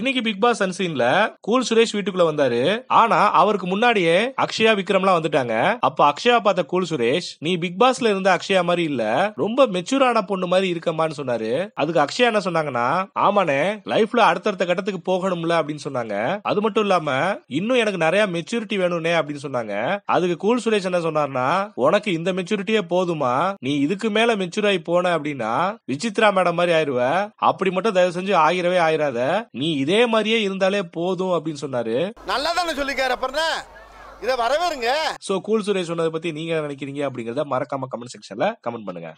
இன்னைக்கு Bigg Boss சன்சீன்ல cool Suresh வீட்டுக்குள்ள வந்தாரு ஆனா அவருக்கு முன்னாடியே அக்ஷயா விக்ரம்லாம் வந்துட்டாங்க அப்ப அக்ஷயா பார்த்த கூல் சுரேஷ் நீ பிக் பாஸ்ல இருந்த அக்ஷயா மாதிரி இல்ல ரொம்ப மெச்சூரான பொண்ணு மாதிரி இருக்கமான்னு சொன்னாரு அதுக்கு அக்ஷயா என்ன சொன்னாங்கன்னா ஆமாண்ணே லைஃப்ல அடுத்தடுத்த கட்டத்துக்கு போகணும்ல அப்படின்னு சொன்னாங்க அது மட்டும் இல்லாம இன்னும் எனக்கு நிறைய மெச்சூரிட்டி வேணும்னே அப்படின்னு சொன்னாங்க அதுக்கு கூல் சுரேஷ் என்ன சொன்னார்னா உனக்கு இந்த மெச்சூரிட்டியே போதுமா நீ இதுக்கு மேல மெச்சூர் ஆகி போன அப்படின்னா விசித்ரா மேடம் மாதிரி ஆயிருவ அப்படி மட்டும் தயவு செஞ்சு ஆயிரவே ஆயிராத நீ இதே மாதிரியே இருந்தாலே போதும் அப்படின்னு சொன்னாரு நல்லா தானே சொல்லிக்காரு அப்புறம் இதை வரவேருங்க சோ கூல் சுரேஷ் சொன்னதை பத்தி நீங்க நினைக்கிறீங்க அப்படிங்கறத மறக்காம கமெண்ட் செக்ஷன்ல கமெண்ட் பண்ணுங்க